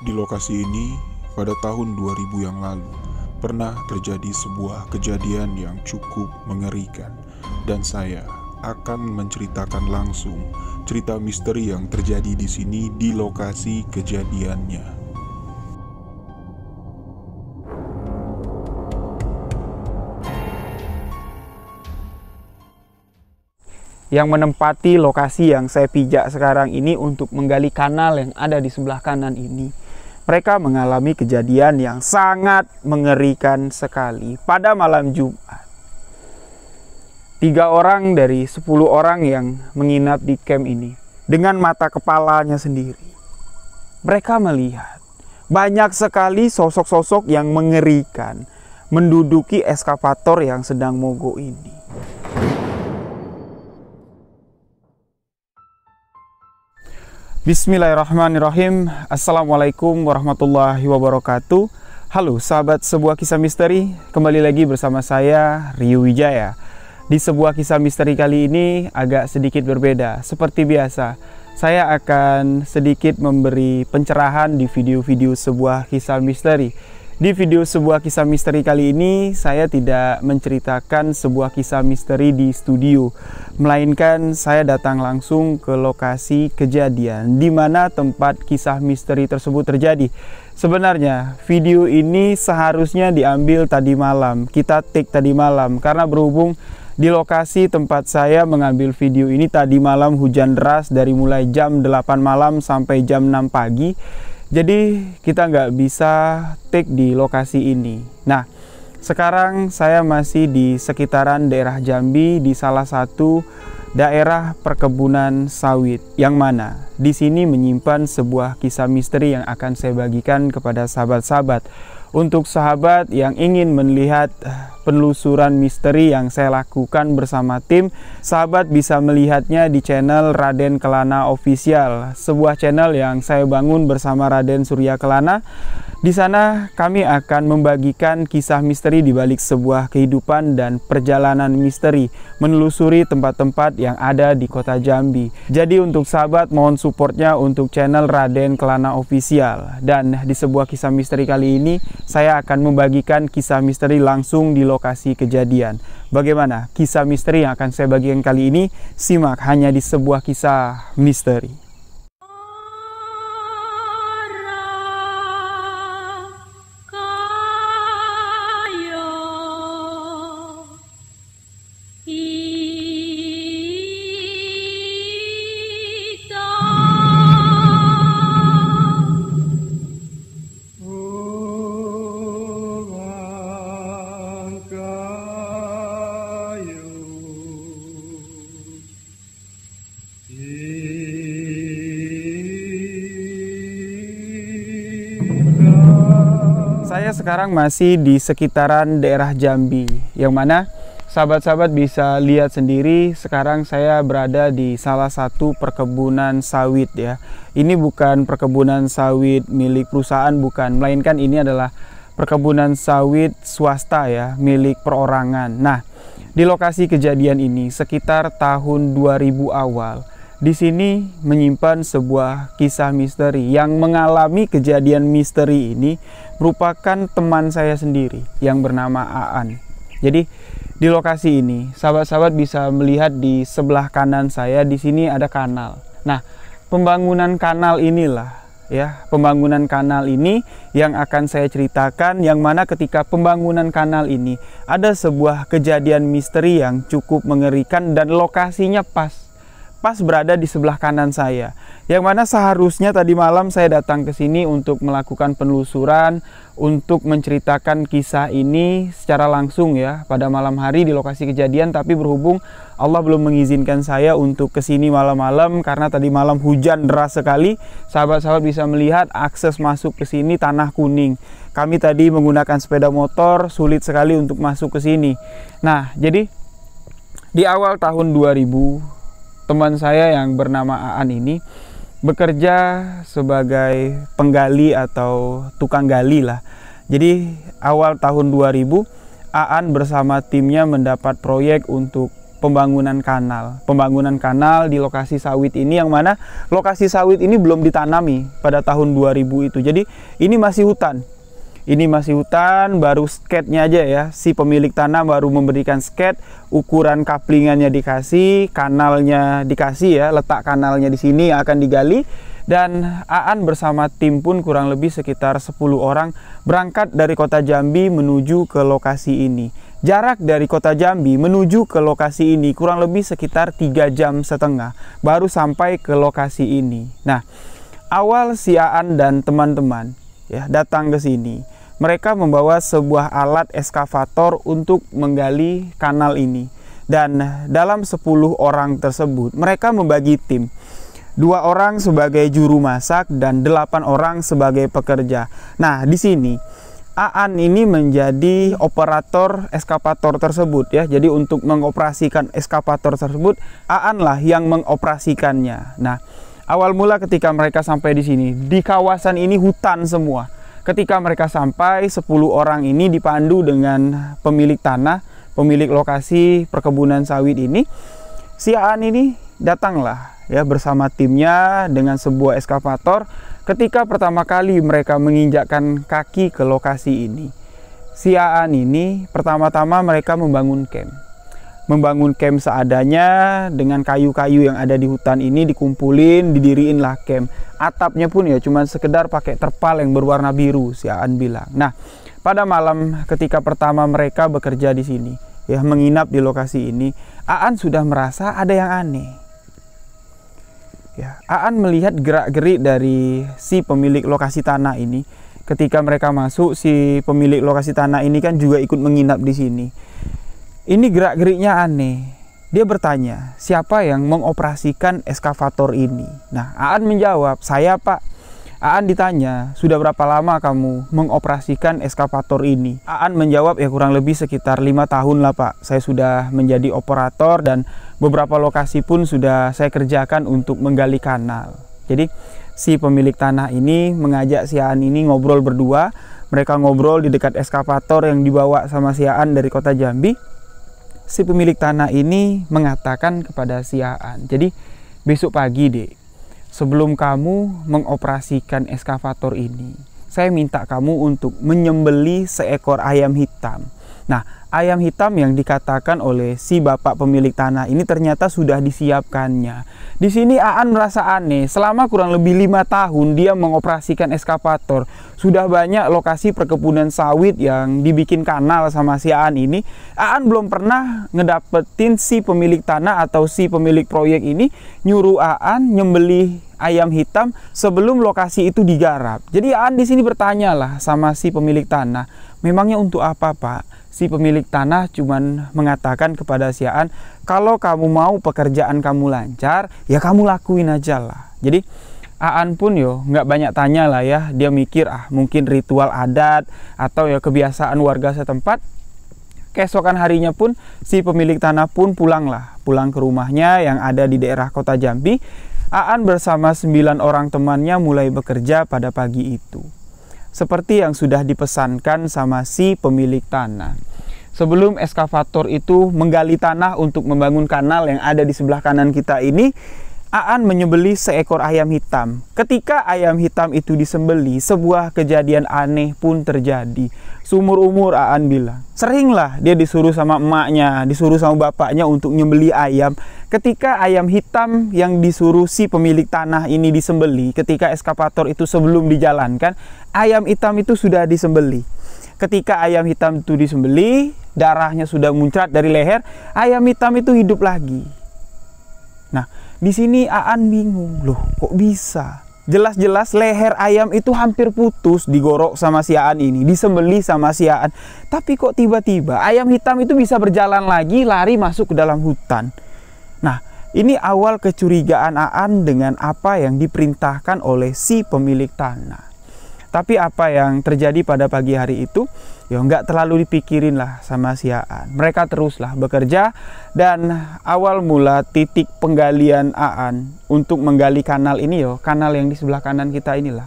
Di lokasi ini, pada tahun 2000 yang lalu, pernah terjadi sebuah kejadian yang cukup mengerikan, dan saya akan menceritakan langsung cerita misteri yang terjadi di sini di lokasi kejadiannya. yang menempati lokasi yang saya pijak sekarang ini untuk menggali kanal yang ada di sebelah kanan ini mereka mengalami kejadian yang sangat mengerikan sekali pada malam Jumat. Tiga orang dari sepuluh orang yang menginap di camp ini dengan mata kepalanya sendiri. Mereka melihat banyak sekali sosok-sosok yang mengerikan menduduki eskavator yang sedang mogok ini. Bismillahirrahmanirrahim Assalamualaikum warahmatullahi wabarakatuh Halo sahabat sebuah kisah misteri Kembali lagi bersama saya Ryu Wijaya Di sebuah kisah misteri kali ini agak sedikit berbeda Seperti biasa saya akan sedikit memberi pencerahan di video-video sebuah kisah misteri di video sebuah kisah misteri kali ini, saya tidak menceritakan sebuah kisah misteri di studio, melainkan saya datang langsung ke lokasi kejadian di mana tempat kisah misteri tersebut terjadi. Sebenarnya, video ini seharusnya diambil tadi malam. Kita take tadi malam karena berhubung di lokasi tempat saya mengambil video ini tadi malam hujan deras dari mulai jam 8 malam sampai jam 6 pagi jadi kita nggak bisa take di lokasi ini. Nah, sekarang saya masih di sekitaran daerah Jambi di salah satu daerah perkebunan sawit yang mana di sini menyimpan sebuah kisah misteri yang akan saya bagikan kepada sahabat-sahabat untuk sahabat yang ingin melihat penelusuran misteri yang saya lakukan bersama tim. Sahabat bisa melihatnya di channel Raden Kelana Official, sebuah channel yang saya bangun bersama Raden Surya Kelana. Di sana kami akan membagikan kisah misteri di balik sebuah kehidupan dan perjalanan misteri, menelusuri tempat-tempat yang ada di Kota Jambi. Jadi untuk sahabat mohon supportnya untuk channel Raden Kelana Official. Dan di sebuah kisah misteri kali ini, saya akan membagikan kisah misteri langsung di lokasi kejadian. Bagaimana kisah misteri yang akan saya bagikan kali ini? Simak hanya di sebuah kisah misteri. sekarang masih di sekitaran daerah Jambi, yang mana sahabat-sahabat bisa lihat sendiri sekarang saya berada di salah satu perkebunan sawit ya. Ini bukan perkebunan sawit milik perusahaan bukan, melainkan ini adalah perkebunan sawit swasta ya, milik perorangan. Nah, di lokasi kejadian ini sekitar tahun 2000 awal di sini menyimpan sebuah kisah misteri yang mengalami kejadian misteri ini merupakan teman saya sendiri yang bernama Aan. Jadi di lokasi ini sahabat-sahabat bisa melihat di sebelah kanan saya di sini ada kanal. Nah, pembangunan kanal inilah ya, pembangunan kanal ini yang akan saya ceritakan yang mana ketika pembangunan kanal ini ada sebuah kejadian misteri yang cukup mengerikan dan lokasinya pas pas berada di sebelah kanan saya. Yang mana seharusnya tadi malam saya datang ke sini untuk melakukan penelusuran, untuk menceritakan kisah ini secara langsung ya pada malam hari di lokasi kejadian tapi berhubung Allah belum mengizinkan saya untuk ke sini malam-malam karena tadi malam hujan deras sekali. Sahabat-sahabat bisa melihat akses masuk ke sini tanah kuning. Kami tadi menggunakan sepeda motor sulit sekali untuk masuk ke sini. Nah, jadi di awal tahun 2000 teman saya yang bernama Aan ini bekerja sebagai penggali atau tukang gali lah. Jadi awal tahun 2000 Aan bersama timnya mendapat proyek untuk pembangunan kanal. Pembangunan kanal di lokasi sawit ini yang mana lokasi sawit ini belum ditanami pada tahun 2000 itu. Jadi ini masih hutan. Ini masih hutan, baru sketnya aja ya. Si pemilik tanah baru memberikan sket, ukuran kaplingannya dikasih, kanalnya dikasih ya, letak kanalnya di sini akan digali. Dan Aan bersama tim pun kurang lebih sekitar 10 orang berangkat dari kota Jambi menuju ke lokasi ini. Jarak dari kota Jambi menuju ke lokasi ini kurang lebih sekitar 3 jam setengah baru sampai ke lokasi ini. Nah, awal si Aan dan teman-teman ya datang ke sini. Mereka membawa sebuah alat eskavator untuk menggali kanal ini. Dan dalam 10 orang tersebut, mereka membagi tim dua orang sebagai juru masak dan delapan orang sebagai pekerja. Nah, di sini Aan ini menjadi operator eskavator tersebut ya. Jadi untuk mengoperasikan eskavator tersebut, Aan lah yang mengoperasikannya. Nah, Awal mula ketika mereka sampai di sini, di kawasan ini hutan semua. Ketika mereka sampai, 10 orang ini dipandu dengan pemilik tanah, pemilik lokasi perkebunan sawit ini. Si Aan ini datanglah ya bersama timnya dengan sebuah eskavator ketika pertama kali mereka menginjakkan kaki ke lokasi ini. Si Aan ini pertama-tama mereka membangun camp membangun camp seadanya dengan kayu-kayu yang ada di hutan ini dikumpulin didiriin lah camp atapnya pun ya cuman sekedar pakai terpal yang berwarna biru si Aan bilang nah pada malam ketika pertama mereka bekerja di sini ya menginap di lokasi ini Aan sudah merasa ada yang aneh ya Aan melihat gerak-gerik dari si pemilik lokasi tanah ini ketika mereka masuk si pemilik lokasi tanah ini kan juga ikut menginap di sini ini gerak-geriknya aneh. Dia bertanya, siapa yang mengoperasikan eskavator ini? Nah, Aan menjawab, saya pak. Aan ditanya, sudah berapa lama kamu mengoperasikan eskavator ini? Aan menjawab, ya kurang lebih sekitar lima tahun lah pak. Saya sudah menjadi operator dan beberapa lokasi pun sudah saya kerjakan untuk menggali kanal. Jadi si pemilik tanah ini mengajak si Aan ini ngobrol berdua. Mereka ngobrol di dekat eskavator yang dibawa sama si Aan dari kota Jambi si pemilik tanah ini mengatakan kepada si Aan. Jadi besok pagi dek, sebelum kamu mengoperasikan eskavator ini, saya minta kamu untuk menyembeli seekor ayam hitam Nah, ayam hitam yang dikatakan oleh si bapak pemilik tanah ini ternyata sudah disiapkannya. Di sini Aan merasa aneh. Selama kurang lebih lima tahun dia mengoperasikan eskavator, Sudah banyak lokasi perkebunan sawit yang dibikin kanal sama si Aan ini. Aan belum pernah ngedapetin si pemilik tanah atau si pemilik proyek ini nyuruh Aan nyembeli ayam hitam sebelum lokasi itu digarap. Jadi Aan di sini bertanya lah sama si pemilik tanah, memangnya untuk apa, Pak? si pemilik tanah cuman mengatakan kepada si Aan, kalau kamu mau pekerjaan kamu lancar, ya kamu lakuin aja lah. Jadi Aan pun yo nggak banyak tanya lah ya, dia mikir ah mungkin ritual adat atau ya kebiasaan warga setempat. Keesokan harinya pun si pemilik tanah pun pulang lah, pulang ke rumahnya yang ada di daerah kota Jambi. Aan bersama sembilan orang temannya mulai bekerja pada pagi itu seperti yang sudah dipesankan sama si pemilik tanah. Sebelum eskavator itu menggali tanah untuk membangun kanal yang ada di sebelah kanan kita ini, Aan menyembeli seekor ayam hitam. Ketika ayam hitam itu disembeli, sebuah kejadian aneh pun terjadi. Sumur umur Aan bilang, seringlah dia disuruh sama emaknya, disuruh sama bapaknya untuk nyembeli ayam. Ketika ayam hitam yang disuruh si pemilik tanah ini disembeli, ketika eskapator itu sebelum dijalankan, ayam hitam itu sudah disembeli. Ketika ayam hitam itu disembeli, darahnya sudah muncrat dari leher, ayam hitam itu hidup lagi. Nah, di sini Aan bingung, loh kok bisa? Jelas-jelas leher ayam itu hampir putus digorok sama si Aan ini, disembeli sama si Aan. Tapi kok tiba-tiba ayam hitam itu bisa berjalan lagi, lari masuk ke dalam hutan. Nah, ini awal kecurigaan Aan dengan apa yang diperintahkan oleh si pemilik tanah. Tapi apa yang terjadi pada pagi hari itu? ya nggak terlalu dipikirin lah sama si Aan. Mereka teruslah bekerja dan awal mula titik penggalian Aan untuk menggali kanal ini yo, kanal yang di sebelah kanan kita inilah.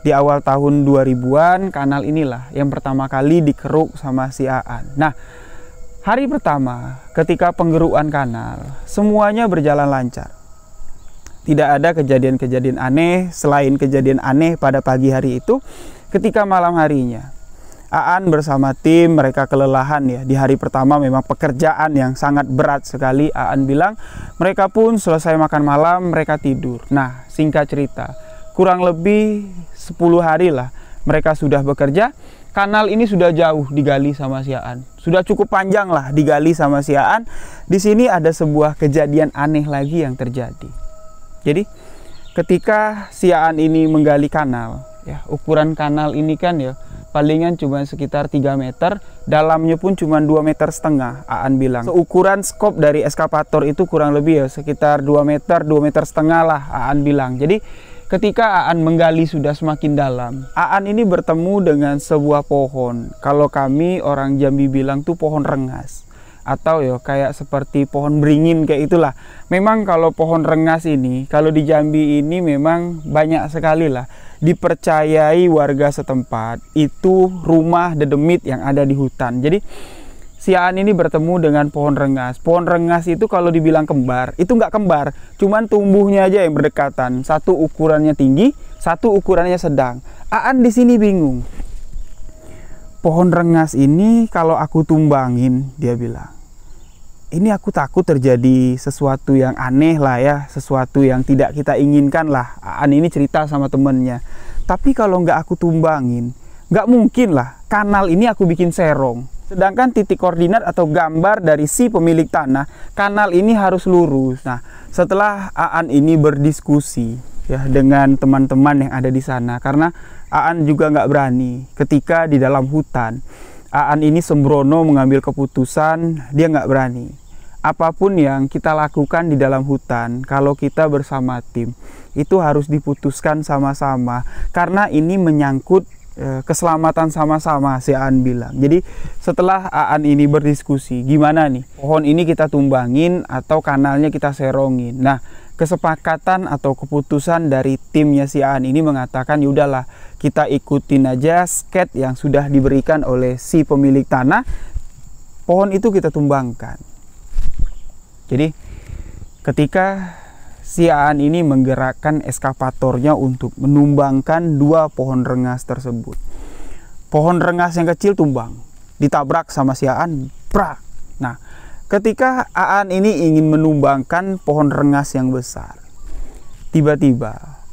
Di awal tahun 2000-an kanal inilah yang pertama kali dikeruk sama si Aan. Nah, hari pertama ketika penggeruan kanal, semuanya berjalan lancar. Tidak ada kejadian-kejadian aneh selain kejadian aneh pada pagi hari itu ketika malam harinya Aan bersama tim mereka kelelahan ya di hari pertama memang pekerjaan yang sangat berat sekali Aan bilang mereka pun selesai makan malam mereka tidur nah singkat cerita kurang lebih 10 hari lah mereka sudah bekerja kanal ini sudah jauh digali sama si Aan sudah cukup panjang lah digali sama si Aan di sini ada sebuah kejadian aneh lagi yang terjadi jadi ketika si Aan ini menggali kanal ya ukuran kanal ini kan ya palingan cuma sekitar 3 meter dalamnya pun cuma 2 meter setengah Aan bilang ukuran skop dari eskapator itu kurang lebih ya sekitar 2 meter 2 meter setengah lah Aan bilang jadi Ketika Aan menggali sudah semakin dalam, Aan ini bertemu dengan sebuah pohon. Kalau kami orang Jambi bilang tuh pohon rengas atau ya kayak seperti pohon beringin kayak itulah. Memang kalau pohon rengas ini kalau di Jambi ini memang banyak sekali lah dipercayai warga setempat itu rumah dedemit yang ada di hutan. Jadi si Aan ini bertemu dengan pohon rengas. Pohon rengas itu kalau dibilang kembar, itu nggak kembar, cuman tumbuhnya aja yang berdekatan. Satu ukurannya tinggi, satu ukurannya sedang. Aan di sini bingung. Pohon rengas ini kalau aku tumbangin, dia bilang ini aku takut terjadi sesuatu yang aneh lah ya, sesuatu yang tidak kita inginkan lah. An ini cerita sama temennya. Tapi kalau nggak aku tumbangin, nggak mungkin lah kanal ini aku bikin serong. Sedangkan titik koordinat atau gambar dari si pemilik tanah, kanal ini harus lurus. Nah, setelah Aan ini berdiskusi ya dengan teman-teman yang ada di sana, karena Aan juga nggak berani ketika di dalam hutan. Aan ini sembrono mengambil keputusan, dia nggak berani apapun yang kita lakukan di dalam hutan, kalau kita bersama tim, itu harus diputuskan sama-sama karena ini menyangkut eh, keselamatan sama-sama si Aan bilang. Jadi setelah Aan ini berdiskusi, gimana nih pohon ini kita tumbangin atau kanalnya kita serongin. Nah kesepakatan atau keputusan dari timnya si Aan ini mengatakan yaudahlah kita ikutin aja sket yang sudah diberikan oleh si pemilik tanah. Pohon itu kita tumbangkan. Jadi ketika si Aan ini menggerakkan eskavatornya untuk menumbangkan dua pohon rengas tersebut. Pohon rengas yang kecil tumbang, ditabrak sama si Aan, prak. Nah, ketika Aan ini ingin menumbangkan pohon rengas yang besar, tiba-tiba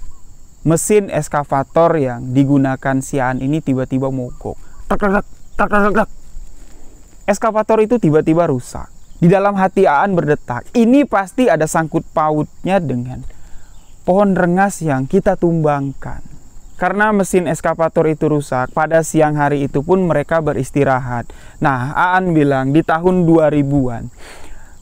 mesin eskavator yang digunakan si Aan ini tiba-tiba mogok. Trak, trak, trak, trak, Eskavator itu tiba-tiba rusak di dalam hati Aan berdetak, ini pasti ada sangkut pautnya dengan pohon rengas yang kita tumbangkan. Karena mesin eskavator itu rusak, pada siang hari itu pun mereka beristirahat. Nah, Aan bilang di tahun 2000-an,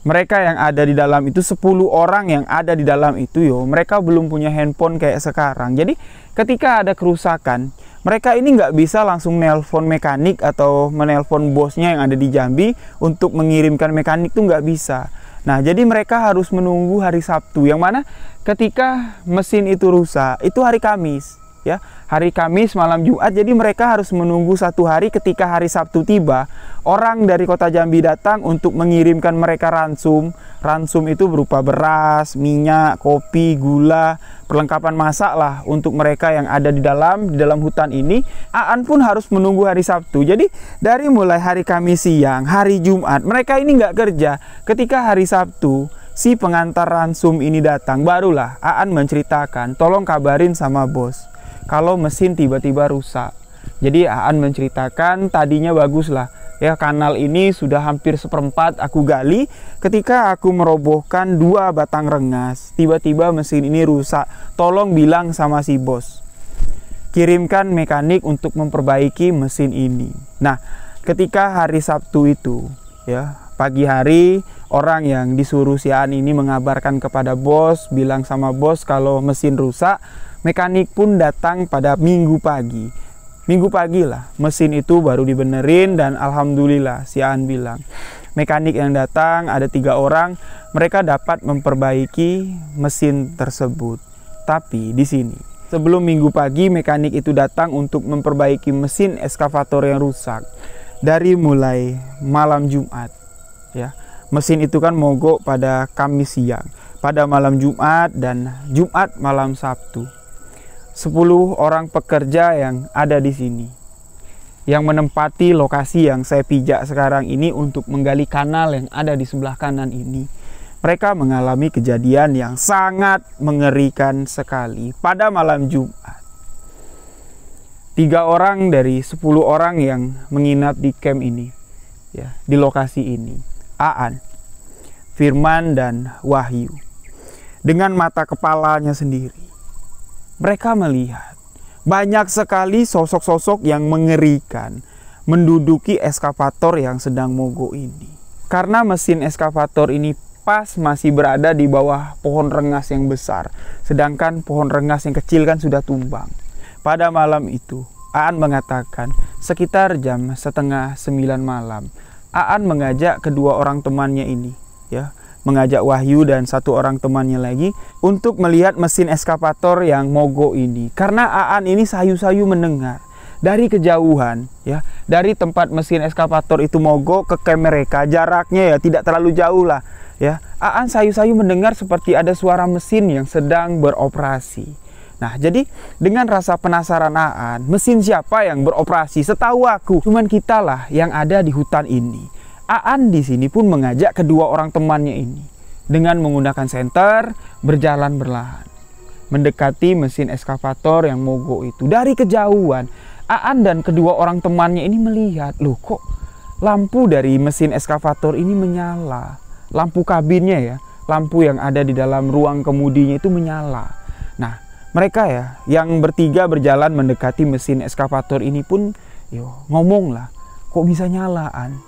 mereka yang ada di dalam itu 10 orang yang ada di dalam itu yo, mereka belum punya handphone kayak sekarang. Jadi, ketika ada kerusakan, mereka ini nggak bisa langsung nelpon mekanik atau menelpon bosnya yang ada di Jambi untuk mengirimkan mekanik tuh nggak bisa. Nah, jadi mereka harus menunggu hari Sabtu, yang mana ketika mesin itu rusak, itu hari Kamis ya hari Kamis malam Jumat jadi mereka harus menunggu satu hari ketika hari Sabtu tiba orang dari kota Jambi datang untuk mengirimkan mereka ransum ransum itu berupa beras minyak kopi gula perlengkapan masak lah untuk mereka yang ada di dalam di dalam hutan ini Aan pun harus menunggu hari Sabtu jadi dari mulai hari Kamis siang hari Jumat mereka ini nggak kerja ketika hari Sabtu si pengantar ransum ini datang barulah Aan menceritakan tolong kabarin sama bos kalau mesin tiba-tiba rusak. Jadi Aan menceritakan tadinya bagus lah. Ya kanal ini sudah hampir seperempat aku gali ketika aku merobohkan dua batang rengas. Tiba-tiba mesin ini rusak. Tolong bilang sama si bos. Kirimkan mekanik untuk memperbaiki mesin ini. Nah, ketika hari Sabtu itu ya, pagi hari orang yang disuruh si ini mengabarkan kepada bos, bilang sama bos kalau mesin rusak, mekanik pun datang pada minggu pagi. Minggu pagi lah, mesin itu baru dibenerin dan alhamdulillah si An bilang. Mekanik yang datang ada tiga orang, mereka dapat memperbaiki mesin tersebut. Tapi di sini, sebelum minggu pagi mekanik itu datang untuk memperbaiki mesin eskavator yang rusak. Dari mulai malam Jumat, ya Mesin itu kan mogok pada Kamis siang, pada malam Jumat dan Jumat malam Sabtu. 10 orang pekerja yang ada di sini yang menempati lokasi yang saya pijak sekarang ini untuk menggali kanal yang ada di sebelah kanan ini. Mereka mengalami kejadian yang sangat mengerikan sekali pada malam Jumat. Tiga orang dari sepuluh orang yang menginap di camp ini, ya, di lokasi ini Aan, Firman dan Wahyu. Dengan mata kepalanya sendiri, mereka melihat banyak sekali sosok-sosok yang mengerikan menduduki eskavator yang sedang mogok ini. Karena mesin eskavator ini pas masih berada di bawah pohon rengas yang besar, sedangkan pohon rengas yang kecil kan sudah tumbang. Pada malam itu, Aan mengatakan sekitar jam setengah sembilan malam, Aan mengajak kedua orang temannya ini, ya, mengajak Wahyu dan satu orang temannya lagi untuk melihat mesin eskavator yang mogok ini. Karena Aan ini sayu-sayu mendengar dari kejauhan, ya, dari tempat mesin eskavator itu mogok ke kem mereka, jaraknya ya tidak terlalu jauh lah, ya. Aan sayu-sayu mendengar seperti ada suara mesin yang sedang beroperasi. Nah, jadi dengan rasa penasaran Aan, mesin siapa yang beroperasi? Setahu aku, cuman kitalah yang ada di hutan ini. Aan di sini pun mengajak kedua orang temannya ini dengan menggunakan senter berjalan berlahan mendekati mesin eskavator yang mogok itu. Dari kejauhan, Aan dan kedua orang temannya ini melihat, loh kok lampu dari mesin eskavator ini menyala. Lampu kabinnya ya, lampu yang ada di dalam ruang kemudinya itu menyala. Nah, mereka ya yang bertiga berjalan mendekati mesin eskavator ini pun yo ngomong lah kok bisa nyalaan.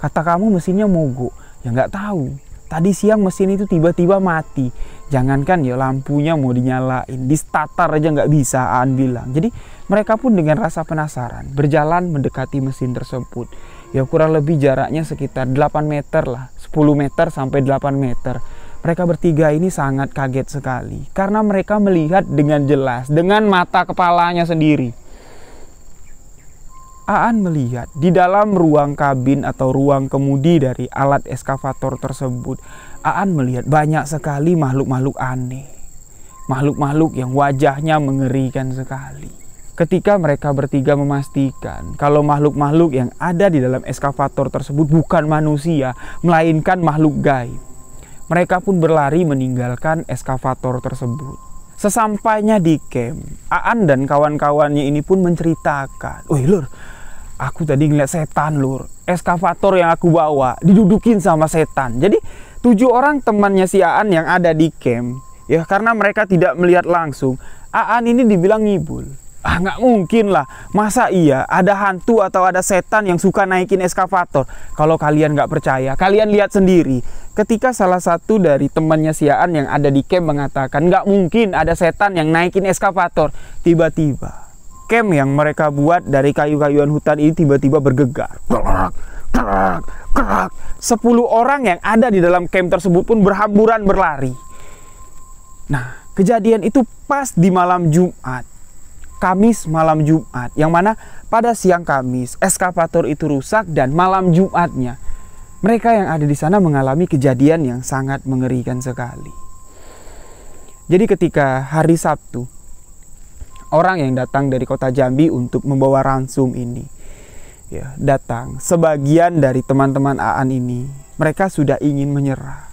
Kata kamu mesinnya mogok. Ya nggak tahu. Tadi siang mesin itu tiba-tiba mati. Jangankan ya lampunya mau dinyalain, di statar aja nggak bisa, An bilang. Jadi mereka pun dengan rasa penasaran berjalan mendekati mesin tersebut. Ya kurang lebih jaraknya sekitar 8 meter lah, 10 meter sampai 8 meter mereka bertiga ini sangat kaget sekali karena mereka melihat dengan jelas dengan mata kepalanya sendiri. Aan melihat di dalam ruang kabin atau ruang kemudi dari alat eskavator tersebut, Aan melihat banyak sekali makhluk-makhluk aneh. Makhluk-makhluk yang wajahnya mengerikan sekali. Ketika mereka bertiga memastikan kalau makhluk-makhluk yang ada di dalam eskavator tersebut bukan manusia, melainkan makhluk gaib. Mereka pun berlari meninggalkan eskavator tersebut. Sesampainya di camp, Aan dan kawan-kawannya ini pun menceritakan, “Woi Lur, aku tadi ngeliat setan, Lur. Eskavator yang aku bawa didudukin sama setan." Jadi, tujuh orang temannya si Aan yang ada di camp, ya karena mereka tidak melihat langsung, Aan ini dibilang ngibul ah nggak mungkin lah masa iya ada hantu atau ada setan yang suka naikin eskavator kalau kalian nggak percaya kalian lihat sendiri ketika salah satu dari temannya Siaan yang ada di camp mengatakan nggak mungkin ada setan yang naikin eskavator tiba-tiba camp yang mereka buat dari kayu-kayuan hutan ini tiba-tiba bergegar kerak, kerak. 10 orang yang ada di dalam camp tersebut pun berhamburan berlari. Nah, kejadian itu pas di malam Jumat. Kamis malam Jumat yang mana pada siang Kamis eskavator itu rusak dan malam Jumatnya mereka yang ada di sana mengalami kejadian yang sangat mengerikan sekali. Jadi ketika hari Sabtu orang yang datang dari kota Jambi untuk membawa ransum ini ya datang sebagian dari teman-teman Aan ini mereka sudah ingin menyerah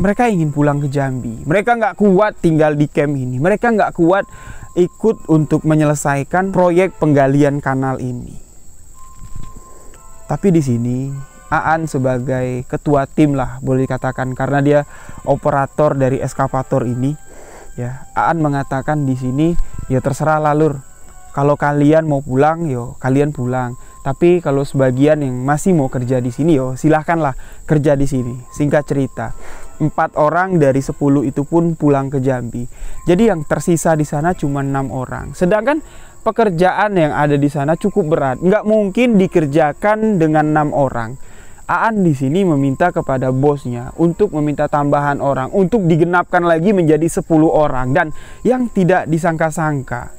mereka ingin pulang ke Jambi. Mereka nggak kuat tinggal di camp ini. Mereka nggak kuat ikut untuk menyelesaikan proyek penggalian kanal ini. Tapi di sini Aan sebagai ketua tim lah boleh dikatakan karena dia operator dari eskavator ini. Ya, Aan mengatakan di sini ya terserah lalur. Kalau kalian mau pulang, yo kalian pulang. Tapi kalau sebagian yang masih mau kerja di sini, yo silahkanlah kerja di sini. Singkat cerita, empat orang dari 10 itu pun pulang ke Jambi. Jadi yang tersisa di sana cuma enam orang. Sedangkan pekerjaan yang ada di sana cukup berat, nggak mungkin dikerjakan dengan enam orang. Aan di sini meminta kepada bosnya untuk meminta tambahan orang untuk digenapkan lagi menjadi 10 orang dan yang tidak disangka-sangka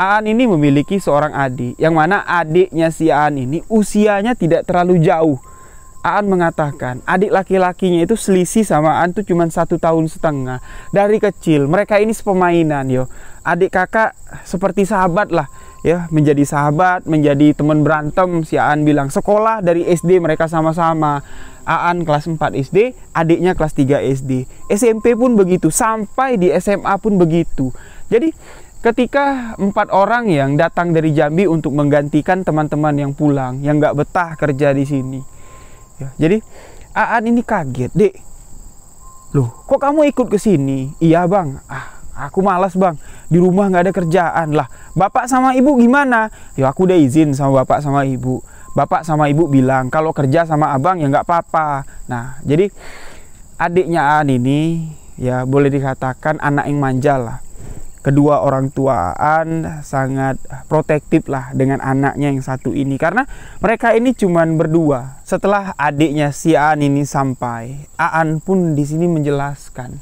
Aan ini memiliki seorang adik yang mana adiknya si Aan ini usianya tidak terlalu jauh Aan mengatakan adik laki-lakinya itu selisih sama Aan tuh cuma satu tahun setengah dari kecil mereka ini sepemainan yo adik kakak seperti sahabat lah ya menjadi sahabat menjadi teman berantem si Aan bilang sekolah dari SD mereka sama-sama Aan kelas 4 SD adiknya kelas 3 SD SMP pun begitu sampai di SMA pun begitu jadi Ketika empat orang yang datang dari Jambi untuk menggantikan teman-teman yang pulang, yang nggak betah kerja di sini, Ya, jadi Aan ini kaget, "Dek, loh, kok kamu ikut ke sini?" "Iya, Bang." "Ah, aku malas, Bang. Di rumah nggak ada kerjaan." "Lah, Bapak sama Ibu gimana?" "Ya, aku udah izin sama Bapak sama Ibu." Bapak sama Ibu bilang, "Kalau kerja sama Abang ya nggak apa-apa." Nah, jadi adiknya Aan ini ya boleh dikatakan anak yang manja lah kedua orang tuaan sangat protektif lah dengan anaknya yang satu ini karena mereka ini cuman berdua. Setelah adiknya si Aan ini sampai, Aan pun di sini menjelaskan.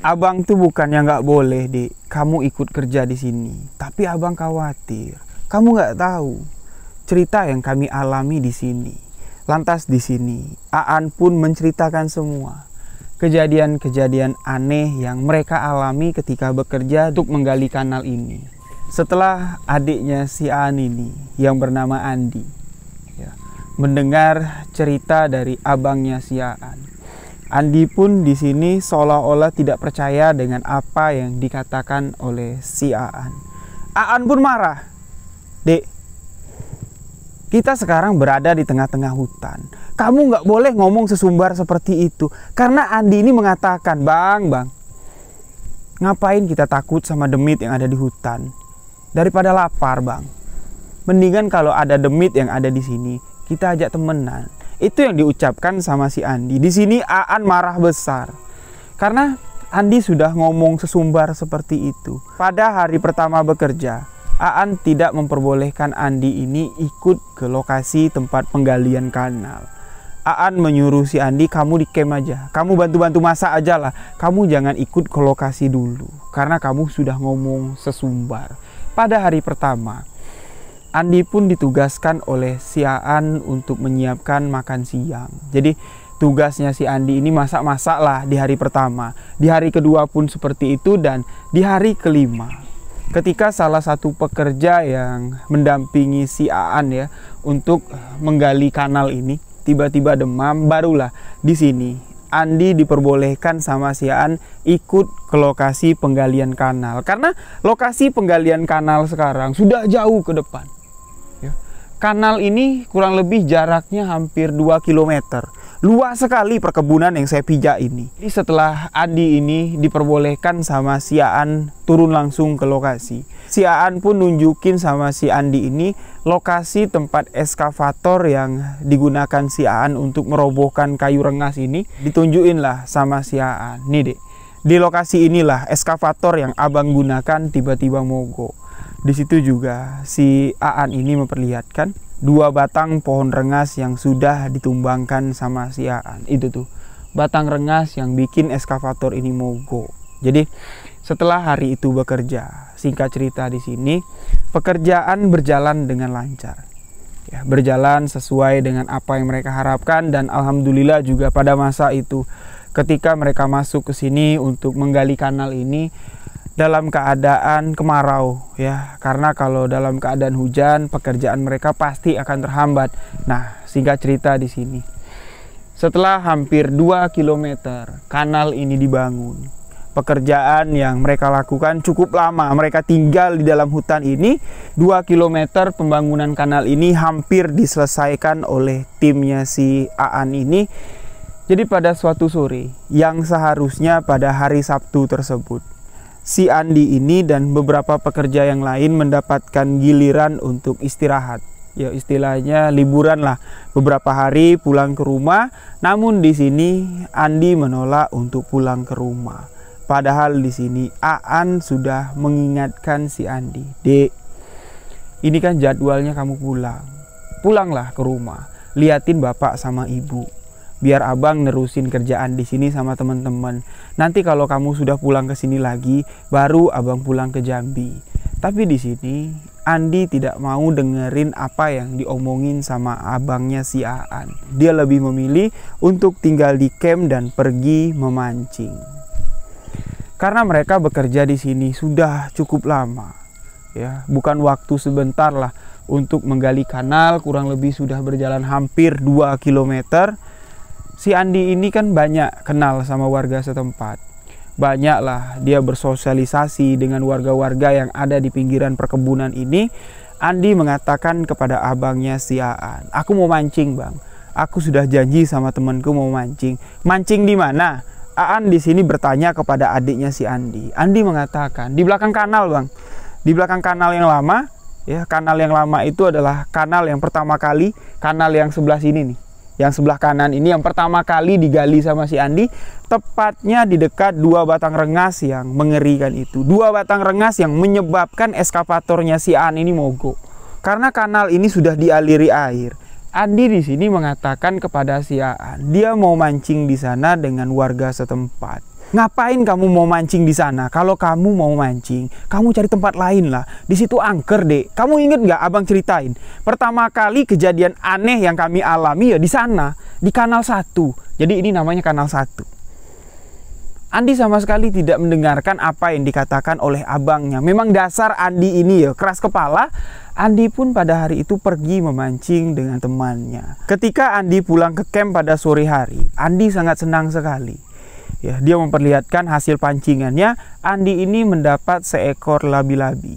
Abang tuh bukan yang nggak boleh, di Kamu ikut kerja di sini, tapi abang khawatir. Kamu nggak tahu cerita yang kami alami di sini. Lantas di sini, Aan pun menceritakan semua kejadian-kejadian aneh yang mereka alami ketika bekerja untuk menggali kanal ini. Setelah adiknya si Aan ini yang bernama Andi ya, mendengar cerita dari abangnya si Aan, Andi pun di sini seolah-olah tidak percaya dengan apa yang dikatakan oleh si Aan. Aan pun marah, dek kita sekarang berada di tengah-tengah hutan. Kamu nggak boleh ngomong sesumbar seperti itu. Karena Andi ini mengatakan, Bang, Bang, ngapain kita takut sama demit yang ada di hutan? Daripada lapar, Bang. Mendingan kalau ada demit yang ada di sini, kita ajak temenan. Itu yang diucapkan sama si Andi. Di sini Aan marah besar. Karena Andi sudah ngomong sesumbar seperti itu. Pada hari pertama bekerja, Aan tidak memperbolehkan Andi ini ikut ke lokasi tempat penggalian kanal. Aan menyuruh si Andi, kamu di camp aja, kamu bantu-bantu masak aja lah, kamu jangan ikut ke lokasi dulu, karena kamu sudah ngomong sesumbar. Pada hari pertama, Andi pun ditugaskan oleh si Aan untuk menyiapkan makan siang. Jadi tugasnya si Andi ini masak-masak lah di hari pertama. Di hari kedua pun seperti itu dan di hari kelima ketika salah satu pekerja yang mendampingi si Aan ya untuk menggali kanal ini tiba-tiba demam barulah di sini Andi diperbolehkan sama si Aan ikut ke lokasi penggalian kanal karena lokasi penggalian kanal sekarang sudah jauh ke depan ya, kanal ini kurang lebih jaraknya hampir 2 kilometer. Luas sekali perkebunan yang saya pijak ini. Jadi setelah Adi ini diperbolehkan sama Siaan turun langsung ke lokasi. Siaan pun nunjukin sama si Andi ini lokasi tempat eskavator yang digunakan Siaan untuk merobohkan kayu rengas ini. Ditunjukin lah sama Siaan. Nih deh, di lokasi inilah eskavator yang abang gunakan tiba-tiba mogok. Di situ juga si Aan ini memperlihatkan dua batang pohon rengas yang sudah ditumbangkan sama siaan itu tuh batang rengas yang bikin eskavator ini mogok jadi setelah hari itu bekerja singkat cerita di sini pekerjaan berjalan dengan lancar ya berjalan sesuai dengan apa yang mereka harapkan dan alhamdulillah juga pada masa itu ketika mereka masuk ke sini untuk menggali kanal ini dalam keadaan kemarau ya karena kalau dalam keadaan hujan pekerjaan mereka pasti akan terhambat nah singkat cerita di sini setelah hampir 2 km kanal ini dibangun pekerjaan yang mereka lakukan cukup lama mereka tinggal di dalam hutan ini 2 km pembangunan kanal ini hampir diselesaikan oleh timnya si Aan ini jadi pada suatu sore yang seharusnya pada hari Sabtu tersebut si Andi ini dan beberapa pekerja yang lain mendapatkan giliran untuk istirahat. Ya istilahnya liburan lah beberapa hari pulang ke rumah. Namun di sini Andi menolak untuk pulang ke rumah. Padahal di sini Aan sudah mengingatkan si Andi, "Dek, ini kan jadwalnya kamu pulang. Pulanglah ke rumah. Liatin bapak sama ibu." biar abang nerusin kerjaan di sini sama teman-teman. Nanti kalau kamu sudah pulang ke sini lagi, baru abang pulang ke Jambi. Tapi di sini Andi tidak mau dengerin apa yang diomongin sama abangnya si Aan. Dia lebih memilih untuk tinggal di camp dan pergi memancing. Karena mereka bekerja di sini sudah cukup lama. Ya, bukan waktu sebentar lah untuk menggali kanal kurang lebih sudah berjalan hampir 2 kilometer si Andi ini kan banyak kenal sama warga setempat. Banyaklah dia bersosialisasi dengan warga-warga yang ada di pinggiran perkebunan ini. Andi mengatakan kepada abangnya si Aan, "Aku mau mancing, Bang. Aku sudah janji sama temanku mau mancing. Mancing di mana?" Aan di sini bertanya kepada adiknya si Andi. Andi mengatakan, "Di belakang kanal, Bang. Di belakang kanal yang lama." Ya, kanal yang lama itu adalah kanal yang pertama kali, kanal yang sebelah sini nih yang sebelah kanan ini yang pertama kali digali sama si Andi tepatnya di dekat dua batang rengas yang mengerikan itu dua batang rengas yang menyebabkan eskavatornya si An ini mogok karena kanal ini sudah dialiri air Andi di sini mengatakan kepada si An dia mau mancing di sana dengan warga setempat Ngapain kamu mau mancing di sana? Kalau kamu mau mancing, kamu cari tempat lain lah. Di situ angker, deh. Kamu inget nggak abang ceritain? Pertama kali kejadian aneh yang kami alami ya di sana, di kanal satu. Jadi ini namanya kanal satu. Andi sama sekali tidak mendengarkan apa yang dikatakan oleh abangnya. Memang dasar Andi ini ya keras kepala. Andi pun pada hari itu pergi memancing dengan temannya. Ketika Andi pulang ke camp pada sore hari, Andi sangat senang sekali. Ya, dia memperlihatkan hasil pancingannya. Andi ini mendapat seekor labi-labi.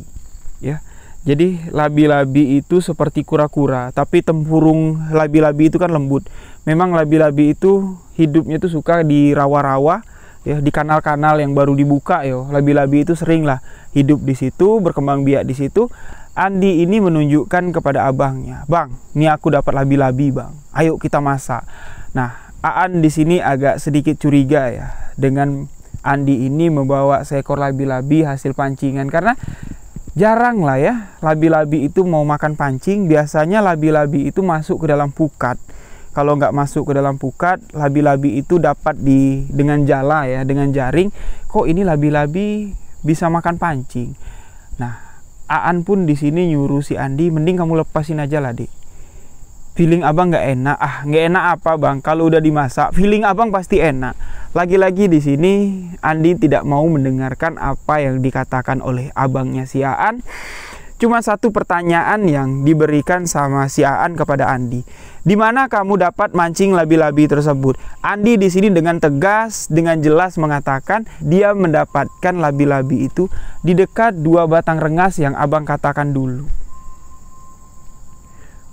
Ya. Jadi labi-labi itu seperti kura-kura, tapi tempurung labi-labi itu kan lembut. Memang labi-labi itu hidupnya itu suka di rawa-rawa, ya di kanal-kanal yang baru dibuka yo. Labi-labi itu sering lah hidup di situ, berkembang biak di situ. Andi ini menunjukkan kepada abangnya, "Bang, ini aku dapat labi-labi, Bang. Ayo kita masak." Nah, Aan di sini agak sedikit curiga ya dengan Andi ini membawa seekor labi-labi hasil pancingan karena jarang lah ya labi-labi itu mau makan pancing biasanya labi-labi itu masuk ke dalam pukat kalau nggak masuk ke dalam pukat labi-labi itu dapat di dengan jala ya dengan jaring kok ini labi-labi bisa makan pancing nah Aan pun di sini nyuruh si Andi mending kamu lepasin aja lah deh feeling abang nggak enak ah nggak enak apa bang kalau udah dimasak feeling abang pasti enak lagi-lagi di sini Andi tidak mau mendengarkan apa yang dikatakan oleh abangnya Siaan. cuma satu pertanyaan yang diberikan sama Siaan kepada Andi di mana kamu dapat mancing labi-labi tersebut Andi di sini dengan tegas dengan jelas mengatakan dia mendapatkan labi-labi itu di dekat dua batang rengas yang abang katakan dulu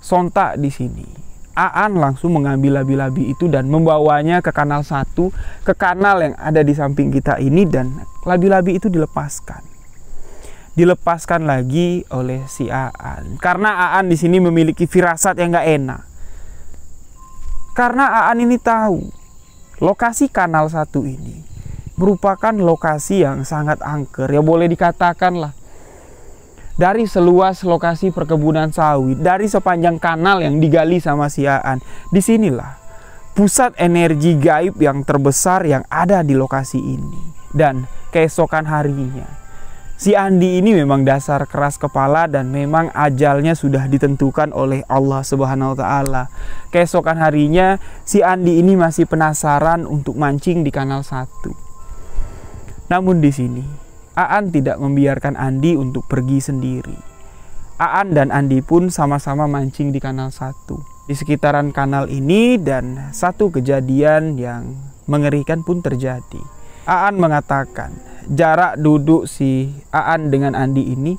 sontak di sini. Aan langsung mengambil labi-labi itu dan membawanya ke kanal satu, ke kanal yang ada di samping kita ini dan labi-labi itu dilepaskan. Dilepaskan lagi oleh si Aan. Karena Aan di sini memiliki firasat yang gak enak. Karena Aan ini tahu lokasi kanal satu ini merupakan lokasi yang sangat angker ya boleh dikatakan lah dari seluas lokasi perkebunan sawit, dari sepanjang kanal yang digali sama Siaan. Disinilah pusat energi gaib yang terbesar yang ada di lokasi ini. Dan keesokan harinya, si Andi ini memang dasar keras kepala dan memang ajalnya sudah ditentukan oleh Allah Subhanahu wa taala. Keesokan harinya, si Andi ini masih penasaran untuk mancing di kanal satu. Namun di sini, Aan tidak membiarkan Andi untuk pergi sendiri. Aan dan Andi pun sama-sama mancing di kanal satu. Di sekitaran kanal ini dan satu kejadian yang mengerikan pun terjadi. Aan mengatakan jarak duduk si Aan dengan Andi ini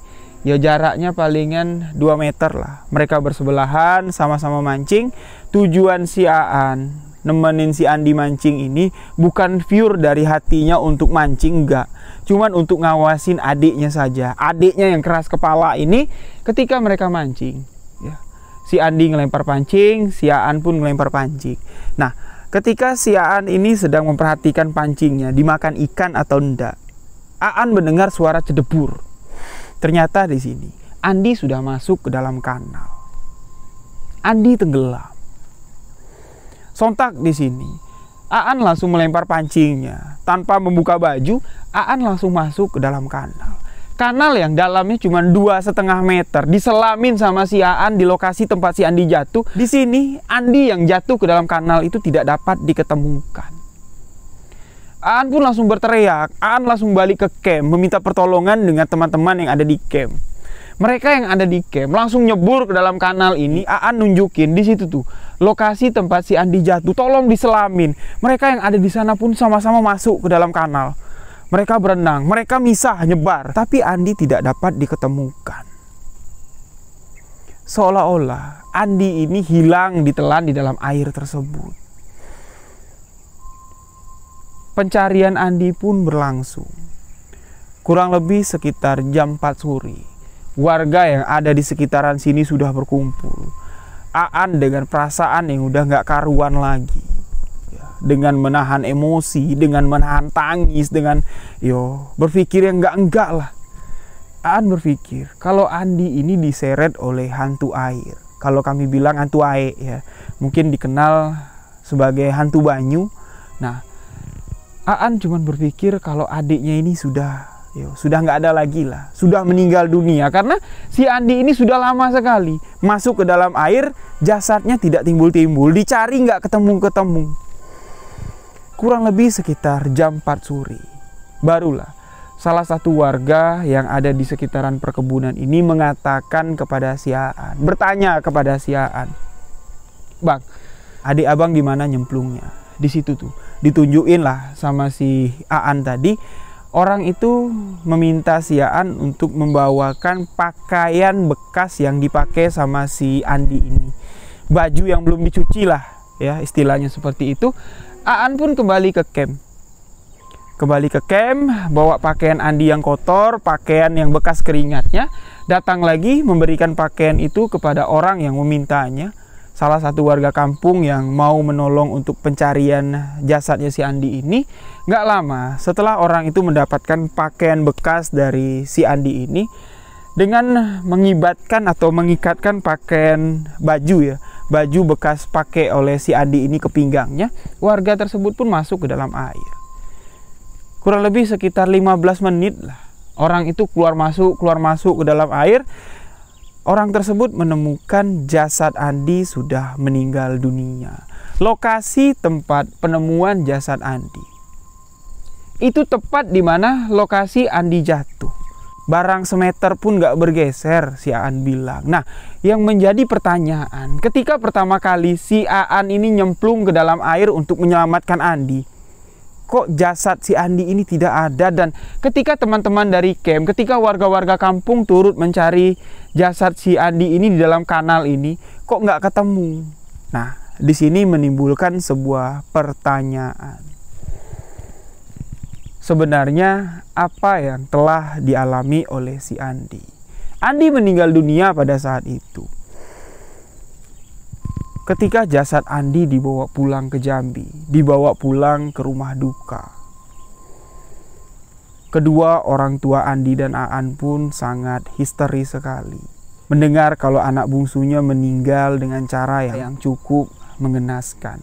ya jaraknya palingan 2 meter lah. Mereka bersebelahan sama-sama mancing. Tujuan si Aan nemenin si Andi mancing ini bukan pure dari hatinya untuk mancing enggak cuman untuk ngawasin adiknya saja adiknya yang keras kepala ini ketika mereka mancing ya si Andi ngelempar pancing si Aan pun ngelempar pancing nah ketika si Aan ini sedang memperhatikan pancingnya dimakan ikan atau enggak Aan mendengar suara cedebur ternyata di sini Andi sudah masuk ke dalam kanal Andi tenggelam sontak di sini. Aan langsung melempar pancingnya. Tanpa membuka baju, Aan langsung masuk ke dalam kanal. Kanal yang dalamnya cuma dua setengah meter, diselamin sama si Aan di lokasi tempat si Andi jatuh. Di sini, Andi yang jatuh ke dalam kanal itu tidak dapat diketemukan. Aan pun langsung berteriak. Aan langsung balik ke camp, meminta pertolongan dengan teman-teman yang ada di camp mereka yang ada di camp langsung nyebur ke dalam kanal ini Aan nunjukin di situ tuh lokasi tempat si Andi jatuh tolong diselamin mereka yang ada di sana pun sama-sama masuk ke dalam kanal mereka berenang mereka misah nyebar tapi Andi tidak dapat diketemukan seolah-olah Andi ini hilang ditelan di dalam air tersebut pencarian Andi pun berlangsung kurang lebih sekitar jam 4 sore warga yang ada di sekitaran sini sudah berkumpul. Aan dengan perasaan yang udah nggak karuan lagi, ya, dengan menahan emosi, dengan menahan tangis, dengan yo berpikir yang nggak enggak lah. Aan berpikir kalau Andi ini diseret oleh hantu air. Kalau kami bilang hantu air ya, mungkin dikenal sebagai hantu banyu. Nah, Aan cuman berpikir kalau adiknya ini sudah Yo, sudah nggak ada lagi lah, sudah meninggal dunia karena si Andi ini sudah lama sekali masuk ke dalam air, jasadnya tidak timbul-timbul, dicari nggak ketemu-ketemu. Kurang lebih sekitar jam 4 sore, barulah salah satu warga yang ada di sekitaran perkebunan ini mengatakan kepada si Aan, bertanya kepada si Aan, Bang, adik abang di mana nyemplungnya? Di situ tuh, ditunjukin lah sama si Aan tadi orang itu meminta Siaan untuk membawakan pakaian bekas yang dipakai sama si Andi ini. Baju yang belum dicuci lah, ya istilahnya seperti itu. Aan pun kembali ke camp. Kembali ke camp, bawa pakaian Andi yang kotor, pakaian yang bekas keringatnya, datang lagi memberikan pakaian itu kepada orang yang memintanya salah satu warga kampung yang mau menolong untuk pencarian jasadnya si Andi ini nggak lama setelah orang itu mendapatkan pakaian bekas dari si Andi ini dengan mengibatkan atau mengikatkan pakaian baju ya baju bekas pakai oleh si Andi ini ke pinggangnya warga tersebut pun masuk ke dalam air kurang lebih sekitar 15 menit lah orang itu keluar masuk keluar masuk ke dalam air orang tersebut menemukan jasad Andi sudah meninggal dunia. Lokasi tempat penemuan jasad Andi. Itu tepat di mana lokasi Andi jatuh. Barang semeter pun gak bergeser, si Aan bilang. Nah, yang menjadi pertanyaan, ketika pertama kali si Aan ini nyemplung ke dalam air untuk menyelamatkan Andi, kok jasad si Andi ini tidak ada dan ketika teman-teman dari camp, ketika warga-warga kampung turut mencari jasad si Andi ini di dalam kanal ini, kok nggak ketemu? Nah, di sini menimbulkan sebuah pertanyaan. Sebenarnya apa yang telah dialami oleh si Andi? Andi meninggal dunia pada saat itu. Ketika jasad Andi dibawa pulang ke Jambi, dibawa pulang ke rumah duka. Kedua orang tua Andi dan Aan pun sangat histeri sekali. Mendengar kalau anak bungsunya meninggal dengan cara yang cukup mengenaskan.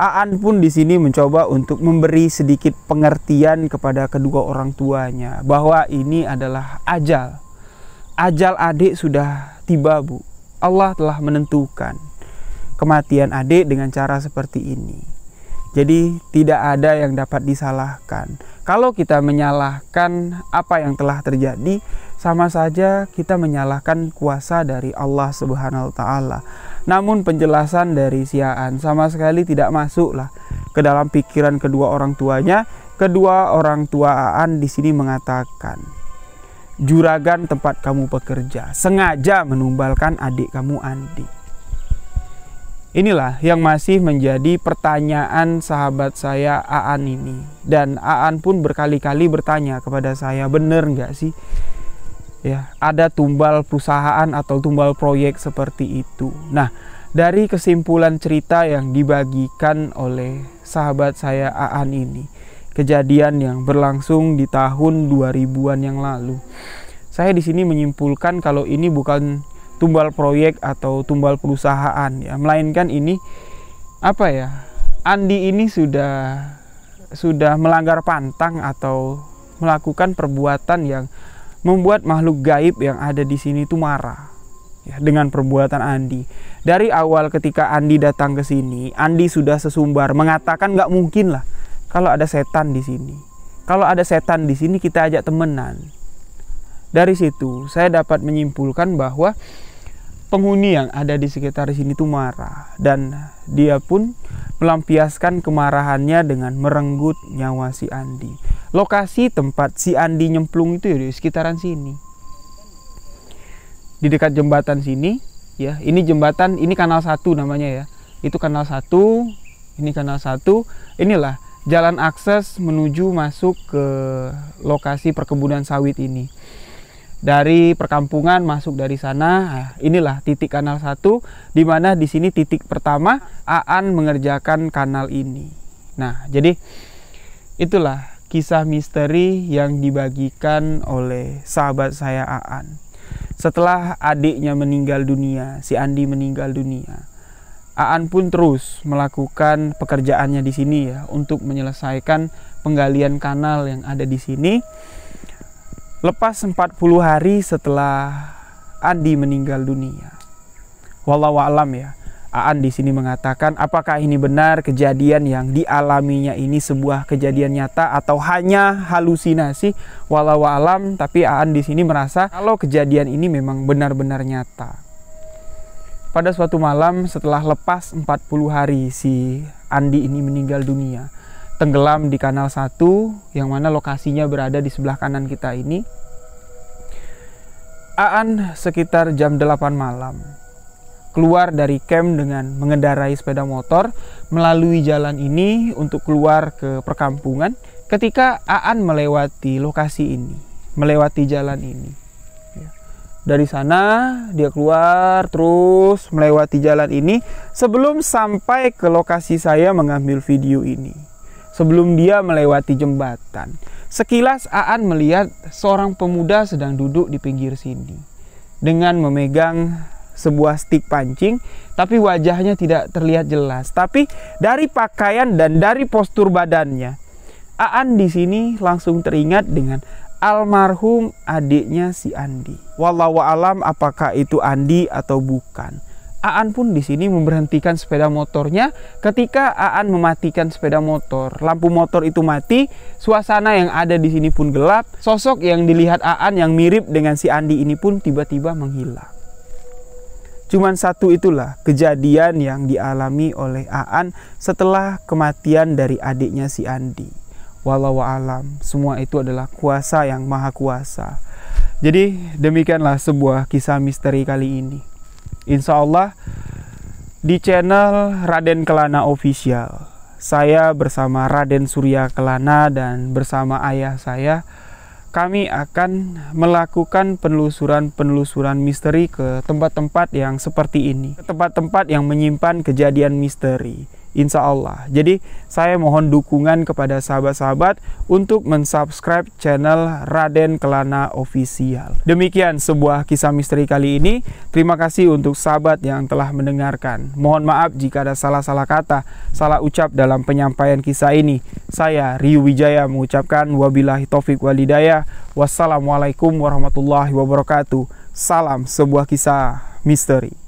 Aan pun di sini mencoba untuk memberi sedikit pengertian kepada kedua orang tuanya bahwa ini adalah ajal. Ajal adik sudah tiba, Bu. Allah telah menentukan kematian adik dengan cara seperti ini. Jadi tidak ada yang dapat disalahkan. Kalau kita menyalahkan apa yang telah terjadi, sama saja kita menyalahkan kuasa dari Allah Subhanahu wa taala. Namun penjelasan dari Siaan sama sekali tidak masuklah ke dalam pikiran kedua orang tuanya. Kedua orang tua Aan di sini mengatakan, "Juragan tempat kamu bekerja sengaja menumbalkan adik kamu Andi." Inilah yang masih menjadi pertanyaan sahabat saya Aan ini. Dan Aan pun berkali-kali bertanya kepada saya, bener nggak sih? Ya, ada tumbal perusahaan atau tumbal proyek seperti itu. Nah, dari kesimpulan cerita yang dibagikan oleh sahabat saya Aan ini, kejadian yang berlangsung di tahun 2000-an yang lalu. Saya di sini menyimpulkan kalau ini bukan tumbal proyek atau tumbal perusahaan ya melainkan ini apa ya Andi ini sudah sudah melanggar pantang atau melakukan perbuatan yang membuat makhluk gaib yang ada di sini itu marah ya, dengan perbuatan Andi. Dari awal ketika Andi datang ke sini, Andi sudah sesumbar mengatakan nggak mungkin lah kalau ada setan di sini. Kalau ada setan di sini kita ajak temenan. Dari situ saya dapat menyimpulkan bahwa penghuni yang ada di sekitar sini tuh marah dan dia pun melampiaskan kemarahannya dengan merenggut nyawa si Andi. Lokasi tempat si Andi nyemplung itu ya di sekitaran sini. Di dekat jembatan sini, ya. Ini jembatan, ini kanal satu namanya ya. Itu kanal satu, ini kanal satu. Inilah jalan akses menuju masuk ke lokasi perkebunan sawit ini dari perkampungan masuk dari sana. Ah, inilah titik kanal satu, di mana di sini titik pertama Aan mengerjakan kanal ini. Nah, jadi itulah kisah misteri yang dibagikan oleh sahabat saya Aan. Setelah adiknya meninggal dunia, si Andi meninggal dunia. Aan pun terus melakukan pekerjaannya di sini ya untuk menyelesaikan penggalian kanal yang ada di sini lepas 40 hari setelah Andi meninggal dunia. Wallahu alam ya. Aan di sini mengatakan apakah ini benar kejadian yang dialaminya ini sebuah kejadian nyata atau hanya halusinasi walau alam tapi Aan di sini merasa kalau kejadian ini memang benar-benar nyata. Pada suatu malam setelah lepas 40 hari si Andi ini meninggal dunia, tenggelam di kanal 1 yang mana lokasinya berada di sebelah kanan kita ini. Aan sekitar jam 8 malam keluar dari camp dengan mengendarai sepeda motor melalui jalan ini untuk keluar ke perkampungan ketika Aan melewati lokasi ini, melewati jalan ini. Ya. Dari sana dia keluar terus melewati jalan ini sebelum sampai ke lokasi saya mengambil video ini sebelum dia melewati jembatan. Sekilas Aan melihat seorang pemuda sedang duduk di pinggir sini dengan memegang sebuah stik pancing tapi wajahnya tidak terlihat jelas. Tapi dari pakaian dan dari postur badannya Aan di sini langsung teringat dengan almarhum adiknya si Andi. Wallahu alam apakah itu Andi atau bukan. Aan pun di sini memberhentikan sepeda motornya. Ketika Aan mematikan sepeda motor, lampu motor itu mati, suasana yang ada di sini pun gelap. Sosok yang dilihat Aan yang mirip dengan si Andi ini pun tiba-tiba menghilang. Cuman satu itulah kejadian yang dialami oleh Aan setelah kematian dari adiknya si Andi. Walau alam, semua itu adalah kuasa yang maha kuasa. Jadi demikianlah sebuah kisah misteri kali ini. Insya Allah di channel Raden Kelana Official. Saya bersama Raden Surya Kelana dan bersama ayah saya, kami akan melakukan penelusuran-penelusuran misteri ke tempat-tempat yang seperti ini, tempat-tempat yang menyimpan kejadian misteri. Insya Allah. Jadi saya mohon dukungan kepada sahabat-sahabat untuk mensubscribe channel Raden Kelana Official. Demikian sebuah kisah misteri kali ini. Terima kasih untuk sahabat yang telah mendengarkan. Mohon maaf jika ada salah-salah kata, salah ucap dalam penyampaian kisah ini. Saya Riu Wijaya mengucapkan wabillahi taufik walidaya. Wassalamualaikum warahmatullahi wabarakatuh. Salam sebuah kisah misteri.